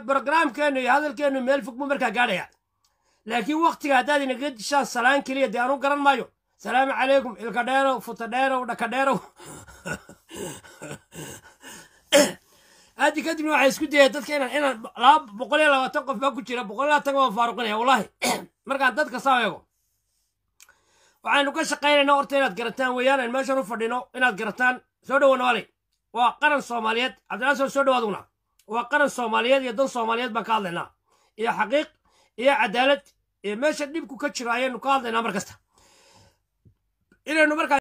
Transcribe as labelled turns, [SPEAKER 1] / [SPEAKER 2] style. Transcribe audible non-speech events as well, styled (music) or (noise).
[SPEAKER 1] barogaraamkeennu iyo hadalkeenu meel fog buu markaa gaadhaya laakiin waktiga haddaad inaga dishaan salaan keliya dee anu garan maayo salaamu calaykum ilkadheerow futadheerow dhakadheerow aadi (coughs) kadibna waxay isku dayeen dadka inaan laba boqol iyo labaatan qof baa ku jira boqol labaatan waan faaruqinaya wallaahi (coughs) markaan dadka saa eego waxaanu ka shaqaynayna horta inaad garataan weeyaan aan meeshan u fadhino inaad garataan soo dhawo nawaalay waa qaran soomaaliyeed cabdilaasan soo dhawaadugna waa qaran soomaaliyeed iyo dan soomaaliyeed baan ka hadlaynaa iyo xaqiiq iyo cadaalad iyo meesha dhibku ka jira ayaanu ka hadlaynaa markasta inaynu markaa